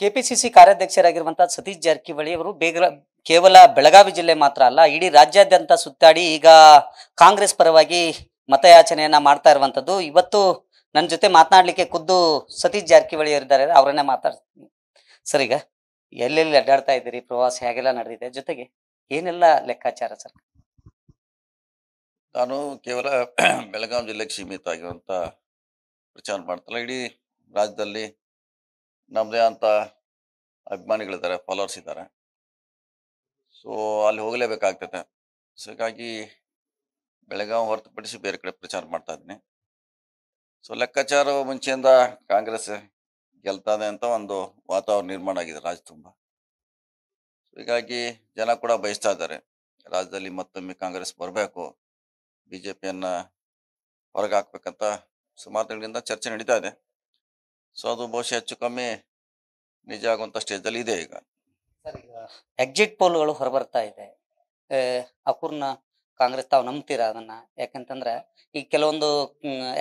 KPCC ಕಾರ್ಯಾಧ್ಯಕ್ಷರಾಗಿರುವಂತಹ Satish Jarkiholi ಅವರು ಬೇಗ ಕೇವಲ ಬೆಳಗಾವಿ ಜಿಲ್ಲೆ ಮಾತ್ರ ಅಲ್ಲ ಇಡೀ ರಾಜ್ಯಾದ್ಯಂತ ಸುತ್ತಾಡಿ ಈಗ ಕಾಂಗ್ರೆಸ್ ಪರವಾಗಿ ಮತಯಾಚನೆಯನ್ನ ಮಾಡ್ತಾ ಇರುವಂತದ್ದು ಇವತ್ತು ನನ್ನ ಜೊತೆ ಮಾತನಾಡ್ಲಿಕ್ಕೆ ಖುದ್ದು ಸತೀಶ್ ಜಾರಕಿಹೊಳಿ ಅವರಿದ್ದಾರೆ ಅವರನ್ನೇ ಮಾತಾಡ್ತೀನಿ ಸರ್ ಈಗ ಎಲ್ಲೆಲ್ಲಿ ಅಡ್ಡಾಡ್ತಾ ಇದ್ದೀರಿ ಪ್ರವಾಸ ಹೇಗೆಲ್ಲ ನಡೆದಿದೆ ಜೊತೆಗೆ ಏನೆಲ್ಲ ಲೆಕ್ಕಾಚಾರ ಸರ್ ನಾನು ಕೇವಲ ಬೆಳಗಾವಿ ಜಿಲ್ಲೆಗೆ ಸೀಮಿತ ಆಗಿರುವಂತ ಪ್ರಚಾರ ಮಾಡ್ತಲ್ಲ ಇಡೀ ರಾಜ್ಯದಲ್ಲಿ ನಮ್ಮದೇ ಅಂತ ಅಭಿಮಾನಿಗಳಿದ್ದಾರೆ ಫಾಲೋವರ್ಸ್ ಇದ್ದಾರೆ ಸೊ ಅಲ್ಲಿ ಹೋಗಲೇಬೇಕಾಗ್ತದೆ ಸೊ ಹೀಗಾಗಿ ಬೆಳಗಾವಿ ಹೊರತುಪಡಿಸಿ ಬೇರೆ ಕಡೆ ಪ್ರಚಾರ ಮಾಡ್ತಾ ಇದ್ದೀನಿ ಸೊ ಲೆಕ್ಕಾಚಾರ ಮುಂಚೆಯಿಂದ ಕಾಂಗ್ರೆಸ್ ಗೆಲ್ತದೆ ಅಂತ ಒಂದು ವಾತಾವರಣ ನಿರ್ಮಾಣ ಆಗಿದೆ ರಾಜ್ಯ ತುಂಬ ಹೀಗಾಗಿ ಜನ ಕೂಡ ಬಯಸ್ತಾ ಇದ್ದಾರೆ ರಾಜ್ಯದಲ್ಲಿ ಮತ್ತೊಮ್ಮೆ ಕಾಂಗ್ರೆಸ್ ಬರಬೇಕು ಬಿ ಜೆ ಪಿಯನ್ನು ಹೊರಗೆ ಹಾಕ್ಬೇಕಂತ ಸುಮಾರು ತಿಂಗಳಿಂದ ಚರ್ಚೆ ನಡೀತಾ ಇದೆ ಸೊ ಅದು ಬಹುಶಃ ಹೆಚ್ಚು ಕಮ್ಮಿ ನಿಜ ಆಗುವಂತ ಸ್ಟೇಜಲ್ಲಿ ಇದೆ ಈಗ ಎಕ್ಸಿಟ್ ಪೋಲ್ಗಳು ಹೊರಬರ್ತಾ ಇದೆ ಅಪೂರ್ಣ ಕಾಂಗ್ರೆಸ್ ತಾವು ನಂಬ್ತೀರಾ ಅದನ್ನ ಯಾಕಂತಂದ್ರೆ ಈ ಕೆಲವೊಂದು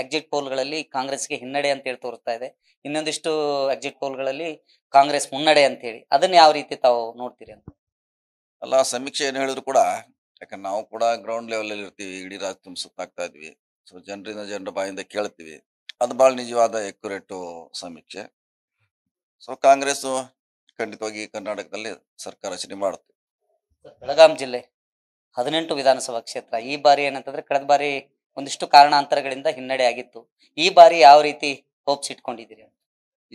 ಎಕ್ಸಿಟ್ ಪೋಲ್ಗಳಲ್ಲಿ ಕಾಂಗ್ರೆಸ್ಗೆ ಹಿನ್ನಡೆ ಅಂತ ಹೇಳಿ ತೋರಿಸ್ತಾ ಇದೆ ಇನ್ನೊಂದಿಷ್ಟು ಎಕ್ಸಿಟ್ ಪೋಲ್ಗಳಲ್ಲಿ ಕಾಂಗ್ರೆಸ್ ಮುನ್ನಡೆ ಅಂತ ಹೇಳಿ ಅದನ್ನ ಯಾವ ರೀತಿ ತಾವು ನೋಡ್ತೀರಿ ಅಂತ ಅಲ್ಲ ಸಮೀಕ್ಷೆ ಏನು ಹೇಳಿದ್ರು ಕೂಡ ಯಾಕಂದ್ರೆ ನಾವು ಕೂಡ ಗ್ರೌಂಡ್ ಲೆವೆಲ್ ಅಲ್ಲಿ ಇರ್ತೀವಿ ಇಡೀ ರಾಜ್ಯ ತುಂಬ ಸುತ್ತಾಗ್ತಾ ಇದ್ವಿ ಸೊ ಜನರಿಂದ ಜನರ ಬಾಯಿಂದ ಕೇಳ್ತೀವಿ ಅದು ಬಹಳ ನಿಜವಾದ ಎಕ್ಯುರೇಟು ಸಮೀಕ್ಷೆ ಸೊ ಕಾಂಗ್ರೆಸ್ ಖಂಡಿತವಾಗಿ ಕರ್ನಾಟಕದಲ್ಲಿ ಸರ್ಕಾರ ರಚನೆ ಮಾಡುತ್ತೆ ಬೆಳಗಾಂ ಜಿಲ್ಲೆ ಹದಿನೆಂಟು ವಿಧಾನಸಭಾ ಕ್ಷೇತ್ರ ಈ ಬಾರಿ ಏನಂತಂದ್ರೆ ಕಳೆದ ಬಾರಿ ಒಂದಿಷ್ಟು ಕಾರಣಾಂತರಗಳಿಂದ ಹಿನ್ನಡೆ ಆಗಿತ್ತು ಈ ಬಾರಿ ಯಾವ ರೀತಿ ಹೋಪ್ಸ್ ಇಟ್ಕೊಂಡಿದ್ದೀರಿ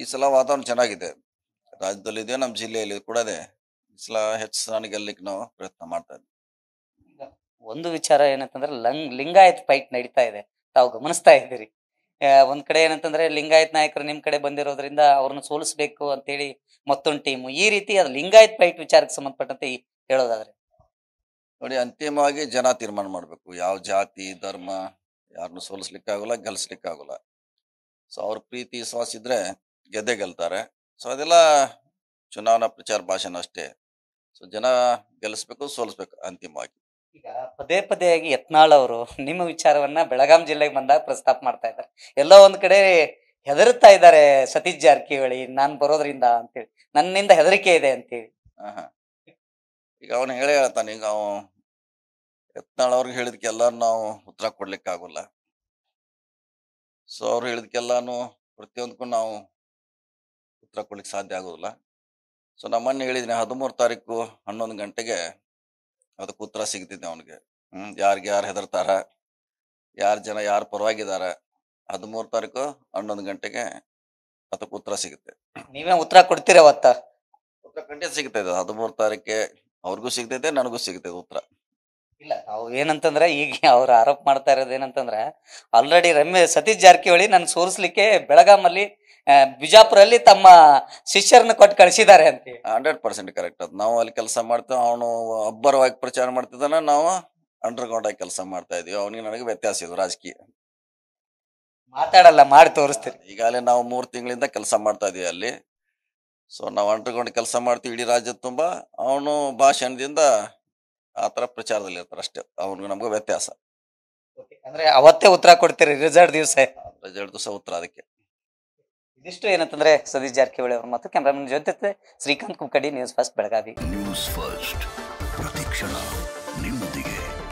ಈ ಸಲ ವಾತಾವರಣ ಚೆನ್ನಾಗಿದೆ ರಾಜ್ಯದಲ್ಲಿ ನಮ್ಮ ಜಿಲ್ಲೆಯಲ್ಲಿ ಕೂಡ ಇದೆ ಈ ಸಲ ಹೆಚ್ಚು ಸ್ಥಾನ ಗೆಲ್ಲಕ್ಕೆ ನಾವು ಪ್ರಯತ್ನ ಮಾಡ್ತಾ ಇದ್ದೀವಿ ಒಂದು ವಿಚಾರ ಏನಂತಂದ್ರೆ ಲಂಗ್ ಲಿಂಗಾಯತ್ ಫೈಟ್ ನಡೀತಾ ಇದೆ ತಾವು ಗಮನಿಸ್ತಾ ಇದ್ದೀರಿ ಒಂದ್ ಕಡೆ ಏನಂತಂದ್ರೆ ಲಿಂಗಾಯತ್ ನಾಯಕರು ನಿಮ್ ಕಡೆ ಬಂದಿರೋದ್ರಿಂದ ಅವ್ರನ್ನ ಸೋಲಿಸಬೇಕು ಅಂತೇಳಿ ಮತ್ತೊಂದು ಟೀಮ್ ಈ ರೀತಿ ಅದು ಲಿಂಗಾಯತ್ ಫೈಟ್ ವಿಚಾರಕ್ಕೆ ಸಂಬಂಧಪಟ್ಟಂತೆ ಹೇಳೋದಾದ್ರೆ ನೋಡಿ ಅಂತಿಮವಾಗಿ ಜನ ತೀರ್ಮಾನ ಮಾಡ್ಬೇಕು ಯಾವ ಜಾತಿ ಧರ್ಮ ಯಾರನ್ನು ಸೋಲಿಸ್ಲಿಕ್ಕೆ ಆಗೋಲ್ಲ ಗೆಲ್ಸ್ಲಿಕ್ಕೆ ಆಗೋಲ್ಲ ಸೊ ಅವ್ರ ಪ್ರೀತಿ ವಿಶ್ವಾಸ ಇದ್ರೆ ಗೆದ್ದೆ ಗೆಲ್ತಾರೆ ಸೊ ಅದೆಲ್ಲ ಚುನಾವಣಾ ಪ್ರಚಾರ ಭಾಷಣ ಅಷ್ಟೇ ಸೊ ಜನ ಗೆಲ್ಸ್ಬೇಕು ಸೋಲಿಸ್ಬೇಕು ಅಂತಿಮವಾಗಿ ಈಗ ಪದೇ ಆಗಿ ಯತ್ನಾಳ್ ಅವರು ನಿಮ್ಮ ವಿಚಾರವನ್ನ ಬೆಳಗಾಂ ಜಿಲ್ಲೆಗೆ ಬಂದಾಗ ಪ್ರಸ್ತಾಪ ಮಾಡ್ತಾ ಇದ್ದಾರೆ ಎಲ್ಲ ಒಂದ್ ಕಡೆ ಹೆದರುತ್ತಾ ಇದ್ದಾರೆ ಸತೀಶ್ ಜಾರಕಿಹೊಳಿ ನಾನ್ ಬರೋದ್ರಿಂದ ಅಂತೇಳಿ ನನ್ನಿಂದ ಹೆದರಿಕೆ ಇದೆ ಅಂತೇಳಿ ಈಗ ಅವನು ಹೇಳೇ ಹೇಳ್ತಾನೆ ಈಗ ಅವ ಯತ್ನಾಳ್ ಅವ್ರಿಗೆ ಹೇಳಿದ್ಕೆಲ್ಲ ನಾವು ಉತ್ತರ ಕೊಡ್ಲಿಕ್ಕೆ ಆಗೋಲ್ಲ ಸೊ ಅವ್ರು ಹೇಳಿದ್ಕೆಲ್ಲಾನು ಪ್ರತಿಯೊಂದಕ್ಕೂ ನಾವು ಉತ್ತರ ಕೊಡ್ಲಿಕ್ಕೆ ಸಾಧ್ಯ ಆಗೋದಿಲ್ಲ ಸೊ ನಮ್ಮನ್ನ ಹೇಳಿದ್ದೀನಿ ಹದಿಮೂರು ತಾರೀಕು ಹನ್ನೊಂದು ಗಂಟೆಗೆ ಅದಕ್ಕೆ ಉತ್ತರ ಸಿಗ್ತಿದ್ದೆ ಅವನಿಗೆ ಹ್ಮ್ ಯಾರಿಗೆ ಯಾರು ಹೆದರ್ತಾರ ಯಾರು ಜನ ಯಾರು ಪರವಾಗಿದಾರ ಹದಿಮೂರು ತಾರೀಕು ಹನ್ನೊಂದು ಗಂಟೆಗೆ ಅದಕ್ಕೆ ಉತ್ತರ ಸಿಗುತ್ತೆ ನೀವೇ ಉತ್ತರ ಕೊಡ್ತೀರ ಅವತ್ತ ಉತ್ತರ ಖಂಡಿತ ಸಿಗ್ತೈತೆ ಹದಿಮೂರು ತಾರೀಕೆ ಅವ್ರಿಗೂ ಸಿಗ್ತೈತೆ ನನಗೂ ಸಿಗುತ್ತೆ ಉತ್ತರ ಇಲ್ಲ ಅವ್ ಏನಂತಂದ್ರೆ ಈಗ ಅವ್ರು ಆರೋಪ ಮಾಡ್ತಾ ಇರೋದು ಏನಂತಂದ್ರೆ ಆಲ್ರೆಡಿ ರಮ್ಯ ಸತೀಶ್ ಜಾರಕಿಹೊಳಿ ನಾನು ಸೋರಿಸ್ಲಿಕ್ಕೆ ಬೆಳಗಾಮಲ್ಲಿ ಬಿಜಾಪುರಲ್ಲಿ ತಮ್ಮ ಶಿಷ್ಯರನ್ನ ಕೊಟ್ಟು ಕಳಿಸಿದ್ದಾರೆ ಅಂತ ಹಂಡ್ರೆಡ್ ಪರ್ಸೆಂಟ್ ಕರೆಕ್ಟ್ ಅದು ನಾವು ಅಲ್ಲಿ ಕೆಲಸ ಮಾಡ್ತೇವೆ ಅವನು ಅಬ್ಬರವಾಗಿ ಪ್ರಚಾರ ಮಾಡ್ತಿದ್ದಾನೆ ನಾವು ಅಂಡರ್ಗ್ರೌಂಡ್ ಆಗಿ ಕೆಲಸ ಮಾಡ್ತಾ ಇದೀವಿ ಅವನಿಗೆ ನನಗೆ ವ್ಯತ್ಯಾಸ ಇದು ರಾಜಕೀಯ ಮಾತಾಡಲ್ಲ ಮಾಡಿ ತೋರಿಸ್ತೀವಿ ಈಗಾಗಲೇ ನಾವು ಮೂರು ತಿಂಗಳಿಂದ ಕೆಲಸ ಮಾಡ್ತಾ ಇದೀವಿ ಅಲ್ಲಿ ಸೊ ನಾವು ಅಂಡರ್ಗ್ರೌಂಡ್ ಕೆಲಸ ಮಾಡ್ತೀವಿ ಇಡೀ ರಾಜ್ಯದ ತುಂಬಾ ಅವನು ಭಾಷಣದಿಂದ ಆ ಥರ ಪ್ರಚಾರದಲ್ಲಿ ಇರ್ತಾರೆ ಅಷ್ಟೇ ಅವನಿಗೆ ನಮಗೂ ವ್ಯತ್ಯಾಸ ಅಂದ್ರೆ ಅವತ್ತೇ ಉತ್ತರ ಕೊಡ್ತೀರಿ ರಿಸಲ್ಟ್ ದಿವಸ ರಿಸಲ್ಟ್ ದಿವಸ ಉತ್ತರ ಅದಕ್ಕೆ ಇದಿಷ್ಟು ಏನಂತಂದ್ರೆ ಸತೀಶ್ ಜಾರಕಿಹೊಳಿ ಅವರು ಮತ್ತು ಕ್ಯಾಮ್ರಾಮನ್ ಜೊತೆ Srikanth Kukkadi news first Belagavi news first ಪ್ರತಿಕ್ಷಣ ನಿಮ್ಮೊಂದಿಗೆ